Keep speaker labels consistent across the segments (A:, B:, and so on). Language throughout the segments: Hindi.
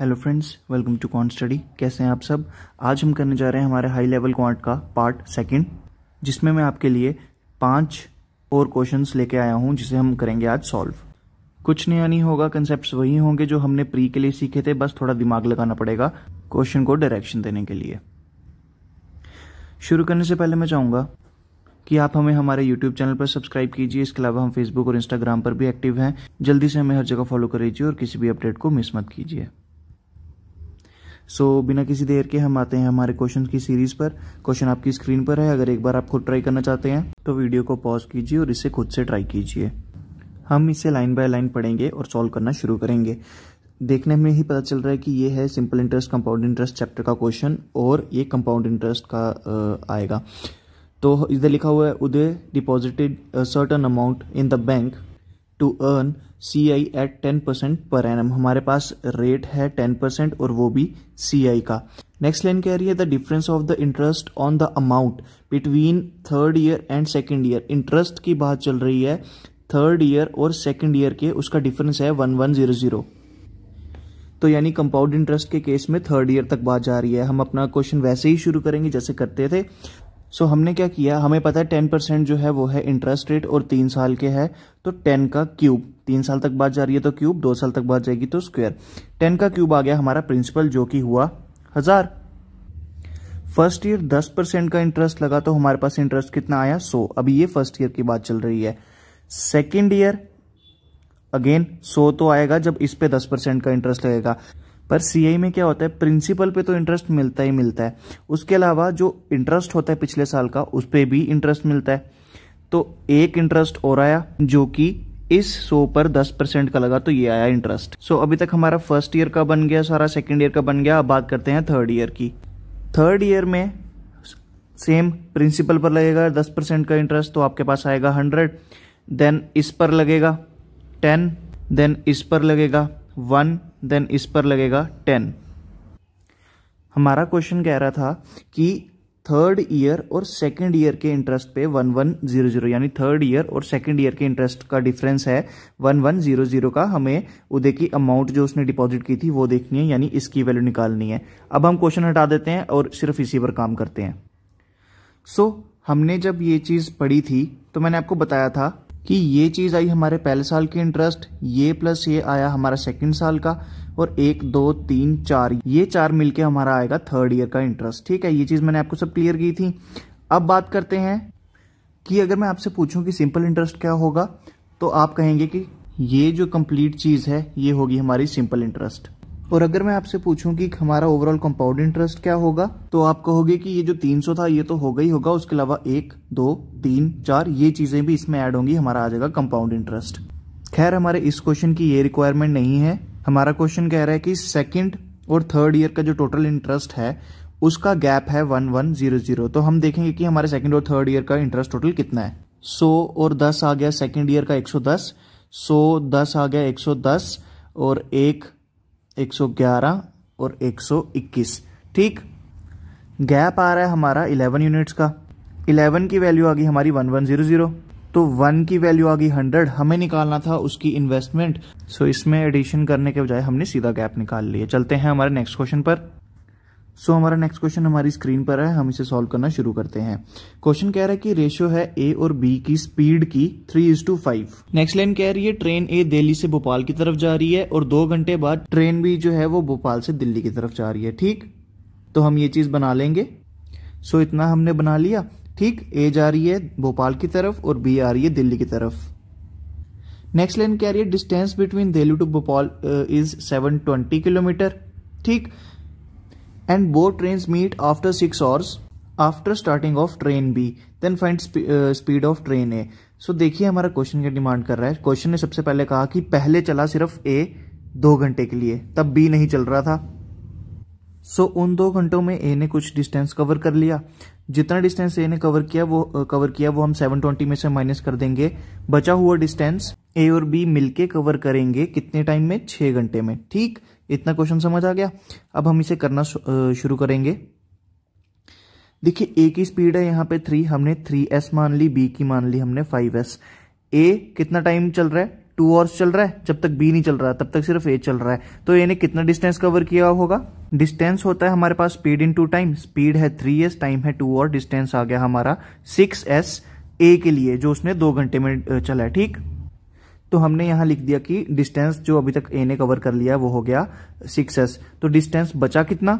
A: Hello friends welcome to quant study कैसे हैं आप सब आज हम करने जा रहे हैं हमारे हाई लेवल क्वांट का पार्ट सेकंड जिसमें मैं आपके लिए पांच और क्वेश्चंस लेके आया हूं जिसे हम करेंगे आज सॉल्व कुछ नया नहीं होगा कंसेप्ट वही होंगे जो हमने प्री के लिए सीखे थे बस थोड़ा दिमाग लगाना पड़ेगा क्वेश्चन को डायरेक्शन देने के लिए शुरू करने से पहले मैं चाहूंगा कि आप हमें हमारे YouTube चैनल पर सब्सक्राइब कीजिए इसके अलावा हम Facebook और Instagram पर भी एक्टिव हैं जल्दी से हमें हर जगह फॉलो कर लीजिए और किसी भी अपडेट को मिस मत कीजिए सो so, बिना किसी देर के हम आते हैं हमारे क्वेश्चन की सीरीज पर क्वेश्चन आपकी स्क्रीन पर है अगर एक बार आप खुद ट्राई करना चाहते हैं तो वीडियो को पॉज कीजिए और इसे खुद से ट्राई कीजिए हम इसे लाइन बाय लाइन पढ़ेंगे और सॉल्व करना शुरू करेंगे देखने में ही पता चल रहा है कि ये है simple interest compound interest chapter का क्वेश्चन और ये कंपाउंड इंटरेस्ट का आएगा तो इधर लिखा हुआ है Uday deposited certain amount in the bank to earn C I at ten percent per annum हमारे पास रेट है टेन परसेंट और वो भी सी आई का नेक्स्ट लाइन कह रही है the difference of the interest on the amount between third year and second year interest की बात चल रही है थर्ड ईयर और सेकेंड ईयर के उसका डिफरेंस है वन वन जीरो जीरो तो यानी कंपाउंड इंटरेस्ट के केस में थर्ड ईयर तक बात जा रही है हम अपना क्वेश्चन वैसे ही शुरू करेंगे जैसे करते थे सो हमने क्या किया हमें पता है टेन परसेंट जो है वो है इंटरेस्ट रेट और तीन साल के है तो टेन का क्यूब तीन साल तक बाद जा रही है तो क्यूब दो साल तक बाद जाएगी तो स्क्वेयर टेन का क्यूब आ गया हमारा प्रिंसिपल जो कि हुआ हजार फर्स्ट ईयर दस परसेंट का इंटरेस्ट लगा तो हमारे पास इंटरेस्ट कितना आया सो अभी ये फर्स्ट ईयर की बात चल रही है सेकेंड ईयर अगेन सो तो आएगा जब इस पे दस परसेंट का इंटरेस्ट लगेगा पर सीआई में क्या होता है प्रिंसिपल पे तो इंटरेस्ट मिलता ही मिलता है उसके अलावा जो इंटरेस्ट होता है पिछले साल का उस पर भी इंटरेस्ट मिलता है तो एक इंटरेस्ट और आया जो कि इस सो पर 10 परसेंट का लगा तो ये आया इंटरेस्ट सो अभी तक हमारा फर्स्ट ईयर का बन गया सारा सेकेंड ईयर का बन गया अब बात करते हैं थर्ड ईयर की थर्ड ईयर में सेम प्रिंसिपल पर लगेगा दस परसेंट का इंटरेस्ट तो आपके पास आएगा हंड्रेड देन इस पर लगेगा टेन देन इस पर लगेगा वन देन इस पर लगेगा टेन हमारा क्वेश्चन कह रहा था कि थर्ड ईयर और सेकेंड ईयर के इंटरेस्ट पे वन वन जीरो जीरो यानी थर्ड ईयर और सेकेंड ईयर के इंटरेस्ट का डिफरेंस है वन वन जीरो जीरो का हमें उदय की अमाउंट जो उसने डिपॉजिट की थी वो देखनी है यानी इसकी वैल्यू निकालनी है अब हम क्वेश्चन हटा देते हैं और सिर्फ इसी पर काम करते हैं सो so, हमने जब ये चीज़ पढ़ी थी तो मैंने आपको बताया था कि ये चीज़ आई हमारे पहले साल की इंटरेस्ट ये प्लस ये आया हमारा सेकंड साल का और एक दो तीन चार ये चार मिलके हमारा आएगा थर्ड ईयर का इंटरेस्ट ठीक है ये चीज़ मैंने आपको सब क्लियर की थी अब बात करते हैं कि अगर मैं आपसे पूछूं कि सिंपल इंटरेस्ट क्या होगा तो आप कहेंगे कि ये जो कंप्लीट चीज़ है ये होगी हमारी सिंपल इंटरेस्ट और अगर मैं आपसे पूछूं कि हमारा ओवरऑल कंपाउंड इंटरेस्ट क्या होगा तो आप कहोगे कि ये जो 300 था ये तो होगा ही होगा उसके अलावा एक दो तीन चार ये चीजें भी इसमें ऐड होंगी हमारा आ जाएगा कंपाउंड इंटरेस्ट खैर हमारे इस क्वेश्चन की ये रिक्वायरमेंट नहीं है हमारा क्वेश्चन कह रहा है कि सेकेंड और थर्ड ईयर का जो टोटल इंटरेस्ट है उसका गैप है वन वन जीरो जीरो तो हम देखेंगे कि हमारे सेकेंड और थर्ड ईयर का इंटरेस्ट टोटल कितना है सो और दस आ गया सेकेंड ईयर का एक सौ दस सौ दस आ गया एक सौ दस और एक 111 और 121 ठीक गैप आ रहा है हमारा 11 यूनिट्स का 11 की वैल्यू आ गई हमारी 1100 तो 1 की वैल्यू आ गई 100 हमें निकालना था उसकी इन्वेस्टमेंट सो इसमें एडिशन करने के बजाय हमने सीधा गैप निकाल लिया चलते हैं हमारे नेक्स्ट क्वेश्चन पर सो so, हमारा नेक्स्ट क्वेश्चन हमारी स्क्रीन पर है हम इसे सॉल्व करना शुरू करते हैं क्वेश्चन कह रहा है कि रेशियो है ए और बी की स्पीड की three is to five next line कह रही है ट्रेन ए दिल्ली से भोपाल की तरफ जा रही है और दो घंटे बाद ट्रेन बी जो है वो भोपाल से दिल्ली की तरफ जा रही है ठीक तो हम ये चीज बना लेंगे सो so, इतना हमने बना लिया ठीक ए जा रही है भोपाल की तरफ और बी आ रही है दिल्ली की तरफ नेक्स्ट लाइन कह रही है distance between Delhi to Bhopal is seven twenty kilometre ठीक and both trains meet after 6 hours after starting of train B then find sp uh, speed of train A so देखिए हमारा question क्या demand कर रहा है question ने सबसे पहले कहा कि पहले चला सिर्फ A दो घंटे के लिए तब B नहीं चल रहा था सो so, उन दो घंटों में ए ने कुछ डिस्टेंस कवर कर लिया जितना डिस्टेंस ए ने कवर किया वो कवर uh, किया वो हम 720 में से माइनस कर देंगे बचा हुआ डिस्टेंस ए और बी मिलके कवर करेंगे कितने टाइम में छः घंटे में ठीक इतना क्वेश्चन समझ आ गया अब हम इसे करना शुरू करेंगे देखिए ए की स्पीड है यहाँ पे थ्री हमने थ्री एस मान ली बी की मान ली हमने फाइव एस ए कितना टाइम चल रहा है टू आवर्स चल रहा है जब तक बी नहीं चल रहा तब तक सिर्फ ए चल रहा है तो ए ने कितना डिस्टेंस कवर किया होगा डिस्टेंस होता है हमारे पास speed into time speed है थ्री एस टाइम है टू और डिस्टेंस आ गया हमारा सिक्स एस ए के लिए जो उसने दो घंटे में चला है ठीक तो हमने यहां लिख दिया कि डिस्टेंस जो अभी तक ए ने कवर कर लिया वो हो गया सिक्स एस तो डिस्टेंस बचा कितना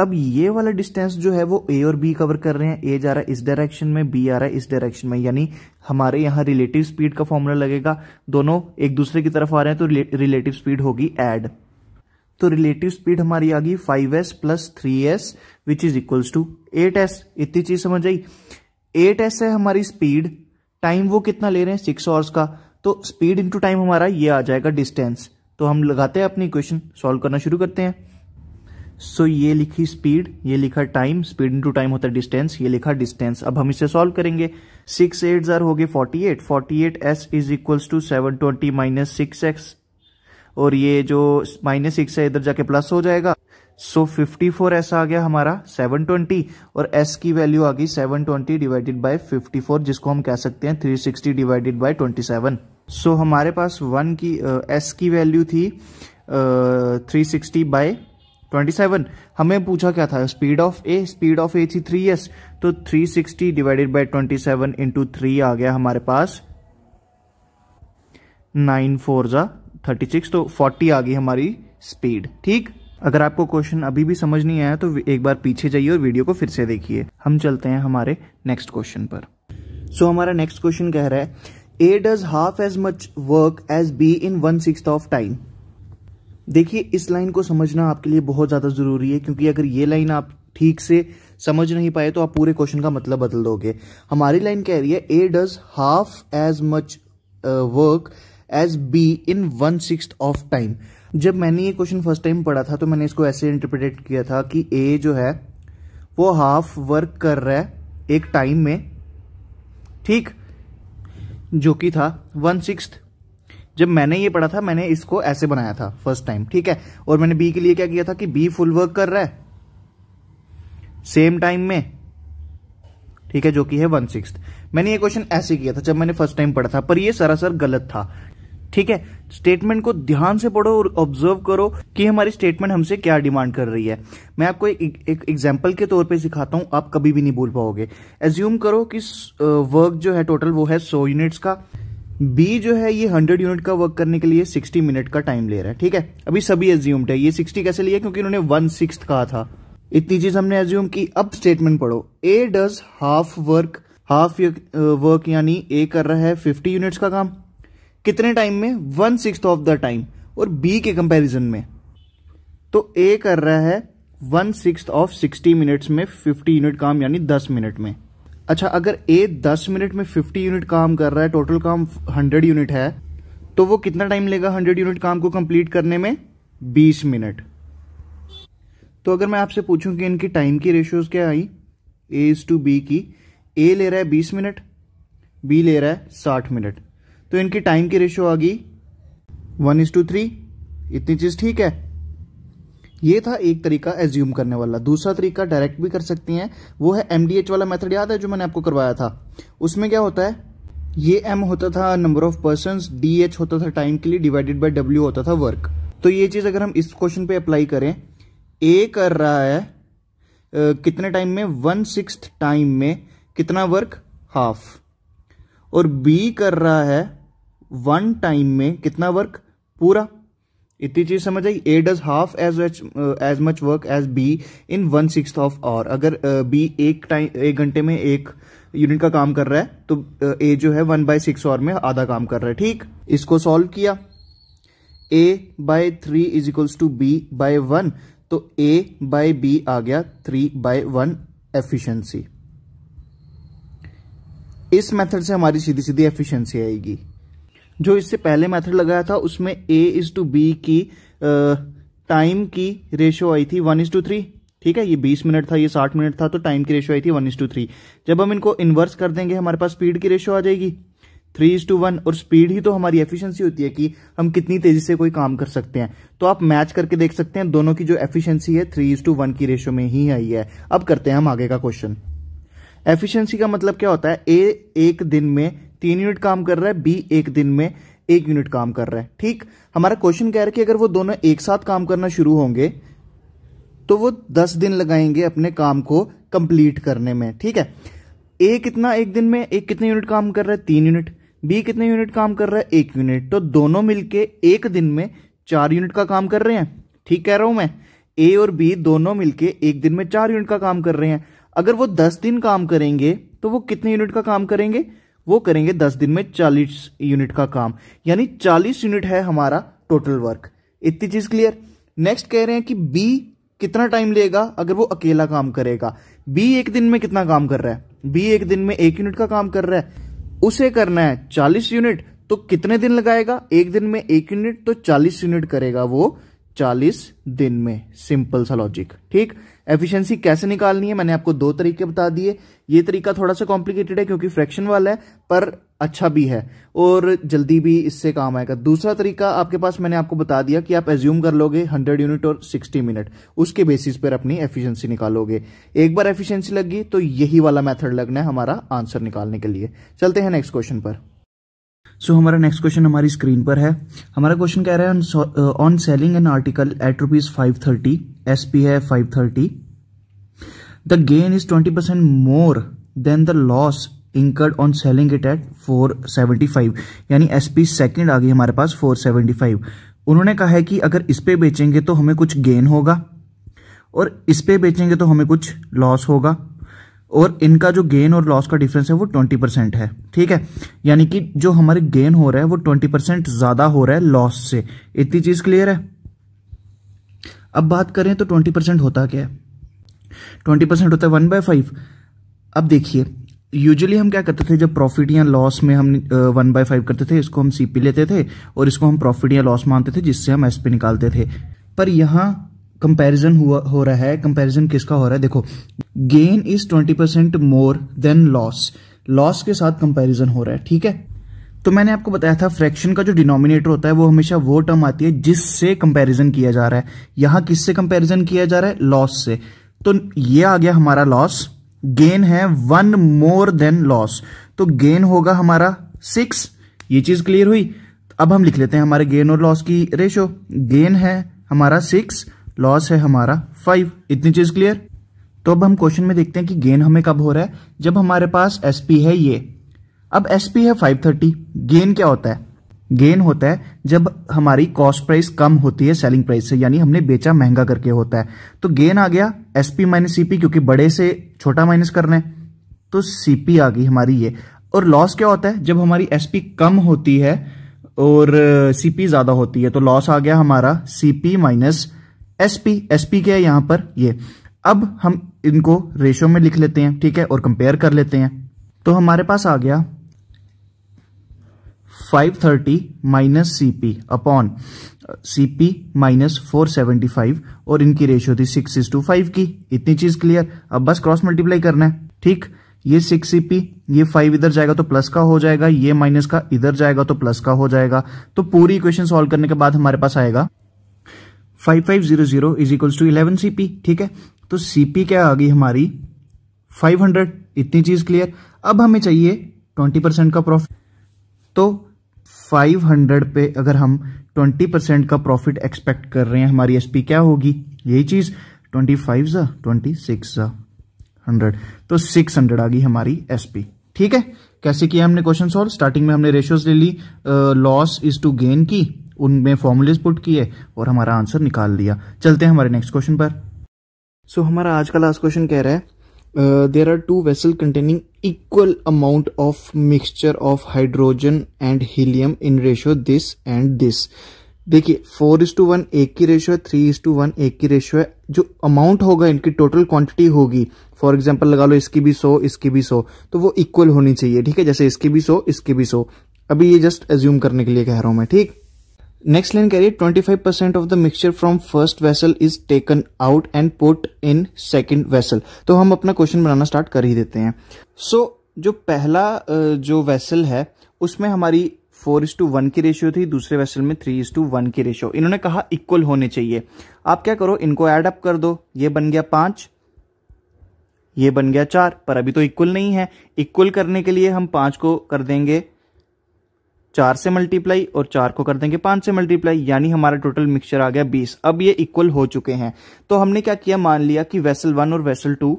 A: अब ये वाला डिस्टेंस जो है वो ए और बी कवर कर रहे हैं ए जा रहा है इस डायरेक्शन में बी आ रहा है इस डायरेक्शन में यानी हमारे यहां रिलेटिव स्पीड का फॉर्मूला लगेगा दोनों एक दूसरे की तरफ आ रहे हैं तो रिलेटिव स्पीड होगी एड तो रिलेटिव स्पीड हमारी आ गई five S plus three S which is equals to eight S इतनी चीज समझ आई एट एस है हमारी स्पीड टाइम वो कितना ले रहे हैं सिक्स आवर्स का तो स्पीड इंटू टाइम हमारा ये आ जाएगा डिस्टेंस तो हम लगाते हैं अपनी इक्वेशन सॉल्व करना शुरू करते हैं सो so, ये लिखी स्पीड ये लिखा टाइम स्पीड इंटू टाइम होता है डिस्टेंस ये लिखा डिस्टेंस अब हम इसे सॉल्व करेंगे सिक्स एट जर हो गए forty eight forty eight S is equals to seven twenty minus six X और ये जो माइनस सिक्स है इधर जाके प्लस हो जाएगा सो फिफ्टी फोर ऐसा आ गया हमारा सेवन ट्वेंटी और एस की वैल्यू आ गई seven twenty divided by fifty four जिसको हम कह सकते हैं three sixty divided by twenty seven so हमारे पास वन की एस uh, की वैल्यू थी three sixty by twenty seven हमें पूछा क्या था speed of A speed of A थी थ्री एस तो three sixty divided by twenty seven into three आ गया हमारे पास नाइन फोर जा थर्टी सिक्स तो फोर्टी आ गई हमारी स्पीड ठीक अगर आपको क्वेश्चन अभी भी समझ नहीं आया तो एक बार पीछे जाइए और वीडियो को फिर से देखिए हम चलते हैं हमारे नेक्स्ट क्वेश्चन पर सो so, हमारा नेक्स्ट क्वेश्चन कह रहा है A does half as much work as B in one six of time देखिए इस लाइन को समझना आपके लिए बहुत ज़्यादा ज़रूरी है क्योंकि अगर ये लाइन आप ठीक से समझ नहीं पाए तो आप पूरे क्वेश्चन का मतलब बदल दोगे हमारी लाइन कह रही है A does half as much work as B in one six of time जब मैंने ये क्वेश्चन फर्स्ट टाइम पढ़ा था तो मैंने इसको ऐसे इंटरप्रिटेट किया था कि ए जो है वो हाफ वर्क कर रहा है एक टाइम में ठीक जो कि था वन सिक्स जब मैंने ये पढ़ा था मैंने इसको ऐसे बनाया था फर्स्ट टाइम ठीक है और मैंने बी के लिए क्या किया था कि बी फुल वर्क कर रहा है सेम टाइम में ठीक है जो कि है वन सिक्स मैंने ये क्वेश्चन ऐसे किया था जब मैंने फर्स्ट टाइम पढ़ा था पर ये सरासर गलत था ठीक है स्टेटमेंट को ध्यान से पढ़ो और ऑब्जर्व करो कि हमारी स्टेटमेंट हमसे क्या डिमांड कर रही है मैं आपको एक एग्जाम्पल के तौर पे सिखाता हूं आप कभी भी नहीं भूल पाओगे एज्यूम करो कि वर्क जो है टोटल वो है सौ यूनिट्स का बी जो है ये हंड्रेड यूनिट का वर्क करने के लिए सिक्सटी मिनट का टाइम ले रहा है ठीक है अभी सभी एज्यूम्ड है ये सिक्सटी कैसे लिया क्योंकि उन्होंने वन सिक्स कहा था इतनी चीज हमने एज्यूम की अब स्टेटमेंट पढ़ो A does half work half work यानी ए कर रहा है फिफ्टी यूनिट्स का काम कितने टाइम में one six of the time और बी के कंपैरिजन में तो ए कर रहा है one six of sixty minutes में फिफ्टी यूनिट काम यानी दस मिनट में अच्छा अगर ए दस मिनट में फिफ्टी यूनिट काम कर रहा है टोटल काम हंड्रेड यूनिट है तो वो कितना टाइम लेगा हंड्रेड यूनिट काम को कंप्लीट करने में बीस मिनट तो अगर मैं आपसे पूछूं कि इनकी टाइम की रेशियोज क्या आई ए इज टू बी की ए ले रहा है बीस मिनट बी ले रहा है साठ मिनट तो इनकी टाइम की रेशियो आ गई वन इज टू थ्री इतनी चीज ठीक है ये था एक तरीका एज्यूम करने वाला दूसरा तरीका डायरेक्ट भी कर सकती हैं वो है एम वाला मेथड याद है जो मैंने आपको करवाया था उसमें क्या होता है ये एम होता था number of person D H होता था टाइम के लिए डिवाइडेड बाई डब्ल्यू होता था वर्क तो ये चीज अगर हम इस क्वेश्चन पे अप्लाई करें ए कर रहा है Uh, कितने टाइम में वन सिक्स टाइम में कितना वर्क हाफ और बी कर रहा है वन टाइम में कितना वर्क पूरा इतनी चीज समझ आई A does half as as much work as B in one six of hour अगर बी uh, एक टाइम एक घंटे में एक यूनिट का काम कर रहा है तो ए uh, जो है वन बाय सिक्स आवर में आधा काम कर रहा है ठीक इसको सॉल्व किया A by three is equals to B by one तो ए बाय बी आ गया थ्री बाय वन एफिशियंसी इस मेथड से हमारी सीधी सीधी एफिशियंसी आएगी जो इससे पहले मेथड लगाया था उसमें ए इज टू बी की टाइम की रेशो आई थी वन इज टू थ्री ठीक है ये 20 मिनट था ये 60 मिनट था तो टाइम की रेशो आई थी वन इज टू थ्री जब हम इनको इन्वर्स कर देंगे हमारे पास स्पीड की रेशो आ जाएगी थ्री इज टू वन और स्पीड ही तो हमारी एफिशिएंसी होती है कि हम कितनी तेजी से कोई काम कर सकते हैं तो आप मैच करके देख सकते हैं दोनों की जो एफिशिएंसी है थ्री इज टू वन की रेशो में ही आई है अब करते हैं हम आगे का क्वेश्चन एफिशिएंसी का मतलब क्या होता है ए एक दिन में तीन यूनिट काम कर रहा है बी एक दिन में एक यूनिट काम कर रहा है ठीक हमारा क्वेश्चन कह रहा है कि अगर वो दोनों एक साथ काम करना शुरू होंगे तो वो दस दिन लगाएंगे अपने काम को कंप्लीट करने में ठीक है ए कितना एक दिन में एक कितने यूनिट काम कर रहा है तीन यूनिट बी कितने यूनिट काम कर रहा है एक यूनिट तो दोनों मिलकर एक दिन में चार यूनिट का काम कर रहे हैं ठीक कह रहा हूं मैं ए और बी दोनों मिलकर एक दिन में चार यूनिट का काम कर रहे हैं अगर वो दस दिन काम करेंगे तो वो कितने यूनिट का काम करेंगे वो करेंगे दस दिन में चालीस यूनिट का काम यानी चालीस यूनिट है हमारा टोटल वर्क इतनी चीज क्लियर नेक्स्ट कह रहे हैं कि बी कितना टाइम लेगा अगर वो अकेला काम करेगा बी एक दिन में कितना काम कर रहा है बी एक दिन में एक यूनिट का काम कर रहा है उसे करना है चालीस यूनिट तो कितने दिन लगाएगा एक दिन में एक यूनिट तो चालीस यूनिट करेगा वो चालीस दिन में सिंपल सा लॉजिक ठीक एफिशिएंसी कैसे निकालनी है मैंने आपको दो तरीके बता दिए ये तरीका थोड़ा सा कॉम्प्लिकेटेड है क्योंकि फ्रैक्शन वाला है पर अच्छा भी है और जल्दी भी इससे काम आएगा दूसरा तरीका आपके पास मैंने आपको बता दिया कि आप एज्यूम कर लोगे 100 यूनिट और 60 मिनट उसके बेसिस पर अपनी एफिशियंसी निकालोगे एक बार एफिशियंसी लगी तो यही वाला मैथड लगना है हमारा आंसर निकालने के लिए चलते हैं नेक्स्ट क्वेश्चन पर सो so, हमारा नेक्स्ट क्वेश्चन हमारी स्क्रीन पर है हमारा क्वेश्चन कह रहा है on selling an article at rupees five thirty S P है five thirty the gain is twenty percent more than the loss incurred on selling it at four seventy five यानी एस पी सेकेंड आ गई हमारे पास फोर सेवेंटी फाइव उन्होंने कहा है कि अगर इस पे बेचेंगे तो हमें कुछ गेन होगा और इस पे बेचेंगे तो हमें कुछ लॉस होगा और इनका जो गेन और लॉस का डिफरेंस है वो ट्वेंटी परसेंट है ठीक है यानी कि जो हमारे गेन हो रहा है वो ट्वेंटी परसेंट ज़्यादा हो रहा है लॉस से इतनी चीज़ क्लियर है अब बात करें तो ट्वेंटी परसेंट होता क्या है ट्वेंटी परसेंट होता है वन बाय फाइव अब देखिए यूजुअली हम क्या करते थे जब प्रॉफिट या लॉस में हम वन बाय फाइव करते थे इसको हम सीपी लेते थे और इसको हम प्रॉफिट या लॉस मानते थे जिससे हम एसपी निकालते थे पर यहां कंपैरिजन हुआ हो रहा है कंपैरिजन किसका हो रहा है देखो gain is twenty percent more than loss loss के साथ कंपैरिजन हो रहा है ठीक है तो मैंने आपको बताया था फ्रैक्शन का जो डिनोमिनेटर होता है वो हमेशा वो टर्म आती है जिससे कंपैरिजन किया जा रहा है यहां किससे कंपैरिजन किया जा रहा है लॉस से तो ये आ गया हमारा लॉस गेन है वन मोर देन लॉस तो गेन होगा हमारा सिक्स ये चीज क्लियर हुई अब हम लिख लेते हैं हमारे गेन और लॉस की रेशो गेन है हमारा सिक्स लॉस है हमारा फाइव इतनी चीज क्लियर तो अब हम क्वेश्चन में देखते हैं कि गेन हमें कब हो रहा है जब हमारे पास एस है ये अब एस है फाइव थर्टी गेन क्या होता है गेन होता है जब हमारी कॉस्ट प्राइस कम होती है सेलिंग प्राइस से यानी हमने बेचा महंगा करके होता है तो गेन आ गया एस पी माइनस सीपी क्योंकि बड़े से छोटा माइनस करना है तो सीपी आ गई हमारी ये और लॉस क्या होता है जब हमारी एसपी कम होती है और सीपी ज्यादा होती है तो लॉस आ गया हमारा CP minus S P S P क्या है यहां पर ये अब हम इनको रेशो में लिख लेते हैं ठीक है और कंपेयर कर लेते हैं तो हमारे पास आ गया 530 thirty minus C P upon C P minus four और इनकी रेशियो थी सिक्स इज टू फाइव की इतनी चीज क्लियर अब बस क्रॉस मल्टीप्लाई करना है ठीक ये सिक्स सी पी ये फाइव इधर जाएगा तो प्लस का हो जाएगा ये माइनस का इधर जाएगा तो प्लस का हो जाएगा तो पूरी इक्वेशन सॉल्व करने के बाद हमारे पास आएगा five five zero zero is equals to eleven CP ठीक है तो सीपी क्या आ गई हमारी फाइव हंड्रेड इतनी चीज क्लियर अब हमें चाहिए ट्वेंटी परसेंट का प्रॉफिट तो फाइव हंड्रेड पे अगर हम ट्वेंटी परसेंट का प्रॉफिट एक्सपेक्ट कर रहे हैं हमारी एसपी क्या होगी यही चीज ट्वेंटी फाइव जा ट्वेंटी सिक्स हंड्रेड तो सिक्स हंड्रेड आ गई हमारी एसपी ठीक है कैसे किया हमने क्वेश्चन सॉल्व स्टार्टिंग में हमने रेशियोज ले ली लॉस इज टू गेन की उनमें फॉर्मूलेज पुट किए और हमारा आंसर निकाल दिया चलते हैं हमारे नेक्स्ट क्वेश्चन पर सो so, हमारा आज का लास्ट क्वेश्चन कह रहा है there are two vessel containing equal amount of mixture of hydrogen and helium in ratio this and this देखिए फोर इज टू वन एक की रेशियो है थ्री इज टू वन एक की रेशियो है जो अमाउंट होगा इनकी टोटल क्वांटिटी होगी फॉर एग्जाम्पल लगा लो इसकी भी सो इसकी भी सो तो वो इक्वल होनी चाहिए ठीक है जैसे इसकी भी सो इसकी भी सो अभी ये जस्ट एज्यूम करने के लिए कह रहा हूं मैं ठीक है twenty five percent of the mixture from first vessel is taken out and put in second vessel तो हम अपना क्वेश्चन बनाना स्टार्ट कर ही देते हैं सो so, जो पहला जो वेसल है उसमें हमारी फोर इज टू वन की रेशियो थी दूसरे वेसल में थ्री इज टू वन की रेशियो इन्होंने कहा इक्वल होने चाहिए आप क्या करो इनको एड अप कर दो ये बन गया पांच ये बन गया चार पर अभी तो इक्वल नहीं है इक्वल करने के लिए हम पांच को कर देंगे चार से मल्टीप्लाई और चार को कर देंगे पांच से मल्टीप्लाई यानी हमारा टोटल मिक्सचर आ गया बीस अब ये इक्वल हो चुके हैं तो हमने क्या किया मान लिया कि वेसल वन और वेसल टू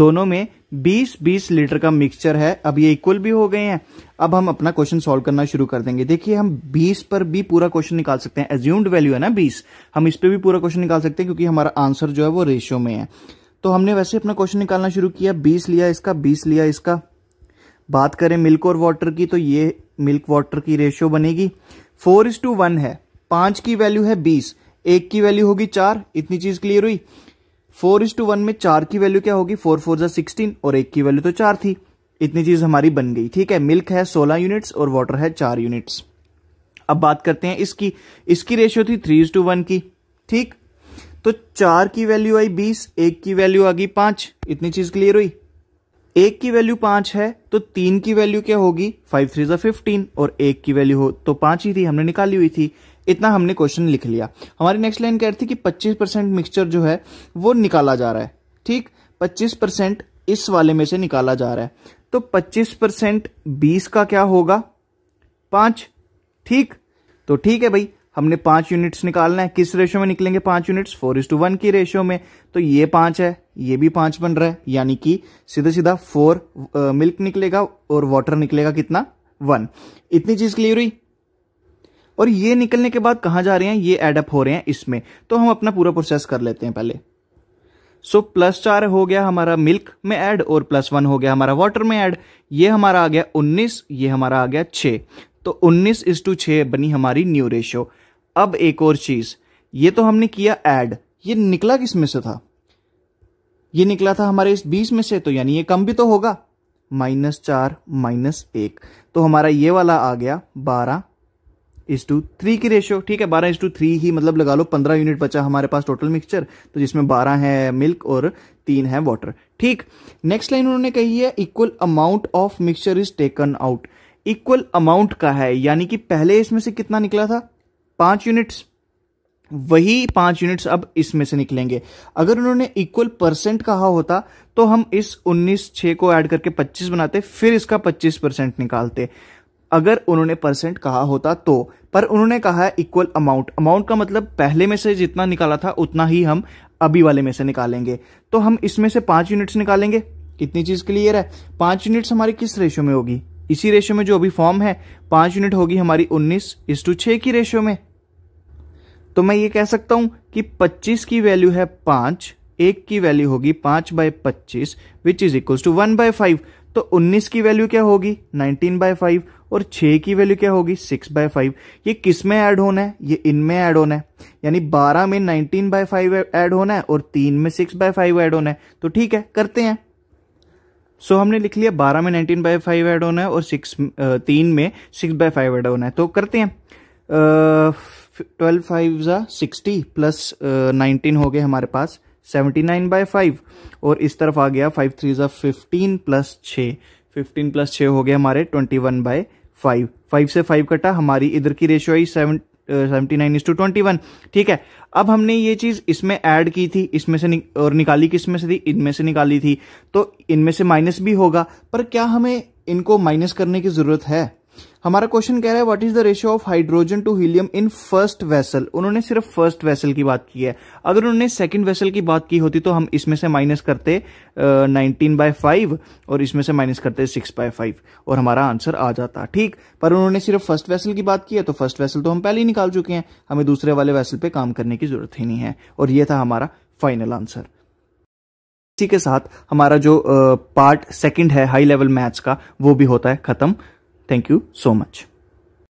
A: दोनों में 20-20 लीटर का मिक्सचर है अब ये इक्वल भी हो गए हैं अब हम अपना क्वेश्चन सॉल्व करना शुरू कर देंगे देखिए हम 20 पर भी पूरा क्वेश्चन निकाल सकते हैं एज्यूम्ड वैल्यू है ना 20 हम इस पर भी पूरा क्वेश्चन निकाल सकते हैं क्योंकि हमारा आंसर जो है वो रेशियो में है तो हमने वैसे अपना क्वेश्चन निकालना शुरू किया बीस लिया इसका बीस लिया इसका बात करें मिल्क और वाटर की तो ये मिल्क वाटर की रेशियो बनेगी फोर इज टू वन है पांच की वैल्यू है बीस एक की वैल्यू होगी चार इतनी चीज क्लियर हुई फोर इज टू वन में चार की वैल्यू क्या होगी फोर फोर जो सिक्सटीन और एक की वैल्यू तो चार थी इतनी चीज हमारी बन गई ठीक है मिल्क है सोलह यूनिट्स और वाटर है चार यूनिट्स अब बात करते हैं इसकी इसकी रेशियो थी थ्री टू वन की ठीक तो चार की वैल्यू आई बीस एक की वैल्यू आ गई पांच इतनी चीज क्लियर हुई एक की वैल्यू पांच है तो तीन की वैल्यू क्या होगी फाइव थ्री जो फिफ्टीन और एक की वैल्यू हो तो पांच ही थी हमने निकाली हुई थी इतना हमने क्वेश्चन लिख लिया हमारी नेक्स्ट लाइन कह रही थी कि पच्चीस परसेंट मिक्सचर जो है वो निकाला जा रहा है ठीक पच्चीस परसेंट इस वाले में से निकाला जा रहा है तो पच्चीस परसेंट बीस का क्या होगा पांच ठीक तो ठीक है भाई हमने पांच यूनिट्स निकालना है किस रेशो में निकलेंगे पांच units four is to one की रेशियो में तो ये पांच है ये भी पांच बन रहा है यानी कि सीधा सीधा फोर मिल्क निकलेगा और वाटर निकलेगा कितना वन इतनी चीज क्लियर हुई और ये निकलने के बाद कहां जा रहे हैं ये एडअप हो रहे हैं इसमें तो हम अपना पूरा प्रोसेस कर लेते हैं पहले सो प्लस चार हो गया हमारा मिल्क में एड और प्लस वन हो गया हमारा वाटर में एड ये हमारा आ गया उन्नीस ये हमारा आ गया छे तो उन्नीस इस टू छः बनी हमारी न्यू रेशियो अब एक और चीज़ ये तो हमने किया एड ये निकला किस में से था ये निकला था हमारे इस बीस में से तो यानी ये कम भी तो होगा माइनस चार माइनस एक तो हमारा ये वाला आ गया बारह इस टू थ्री की रेशियो ठीक है बारह इस टू थ्री ही मतलब लगा लो पंद्रह यूनिट बचा हमारे पास टोटल मिक्सचर तो जिसमें बारह है मिल्क और तीन है वाटर ठीक नेक्स्ट लाइन उन्होंने कही है equal amount of mixture is taken out equal amount का है यानी कि पहले इसमें से कितना निकला था पांच यूनिट्स वही पांच यूनिट्स अब इसमें से निकलेंगे अगर उन्होंने इक्वल परसेंट कहा होता तो हम इस 19 छ को ऐड करके 25 बनाते फिर इसका 25 परसेंट निकालते अगर उन्होंने परसेंट कहा होता तो पर उन्होंने कहा है इक्वल अमाउंट अमाउंट का मतलब पहले में से जितना निकाला था उतना ही हम अभी वाले में से निकालेंगे तो हम इसमें से पांच यूनिट्स निकालेंगे कितनी चीज क्लियर है पांच यूनिट्स हमारी किस रेशियो में होगी इसी रेशो में जो अभी फॉर्म है पांच यूनिट होगी हमारी उन्नीस इस टू छः की रेशो में तो मैं ये कह सकता हूं कि पच्चीस की वैल्यू है पांच एक की वैल्यू होगी पांच बाय पच्चीस which is equal to one by five तो उन्नीस की वैल्यू क्या होगी नाइनटीन बाय फाइव और छह की वैल्यू क्या होगी सिक्स बाय फाइव ये किस में ऐड होना है ये इनमें ऐड होना है यानी बारह में नाइनटीन बाय फाइव एड होना है और तीन में सिक्स बाय फाइव एड होना है तो ठीक है करते हैं सो so, हमने लिख लिया बारह में नाइनटीन बाई फाइव एड होना है और सिक्स तीन में 6 बाई फाइव एड होना है तो करते हैं ट्वेल्व फाइव ज़ा सिक्सटी प्लस नाइनटीन हो गए हमारे पास सेवेंटी नाइन बाय फाइव और इस तरफ आ गया फाइव थ्री ज़ा फिफ्टीन प्लस छ फिफ्टीन प्लस छ हो गए हमारे twenty one by five five से फाइव कटा हमारी इधर की रेशियो आई seven seventy nine is to twenty one ठीक है अब हमने ये चीज इसमें ऐड की थी इसमें से नि, और निकाली किस में से थी इनमें से निकाली थी तो इनमें से माइनस भी होगा पर क्या हमें इनको माइनस करने की जरूरत है हमारा क्वेश्चन कह रहा है what is the ratio of hydrogen to helium in first vessel उन्होंने सिर्फ फर्स्ट वेसल की बात की है अगर उन्होंने सेकंड वेसल की बात की होती तो हम इसमें से माइनस करते नाइनटीन बाय फाइव और इसमें से माइनस करते सिक्स बाय फाइव और हमारा आंसर आ जाता ठीक पर उन्होंने सिर्फ फर्स्ट वैसल की बात की है तो फर्स्ट वैसल तो हम पहले ही निकाल चुके हैं हमें दूसरे वाले वैसल पे काम करने की जरूरत ही नहीं है और यह था हमारा फाइनल आंसर इसी के साथ हमारा जो पार्ट सेकंड है हाई लेवल मैथ्स का वो भी होता है खत्म Thank you so much.